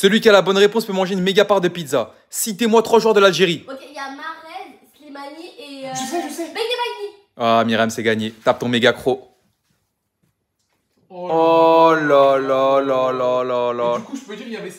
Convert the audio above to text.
Celui qui a la bonne réponse peut manger une méga part de pizza. Citez-moi trois joueurs de l'Algérie. Ok, il y a Marez, Slimani et. Euh... Je sais, je sais. Ah, Myrem, c'est gagné. Tape ton méga croc. Oh là là oh là là là là. Du coup, je peux dire, il y avait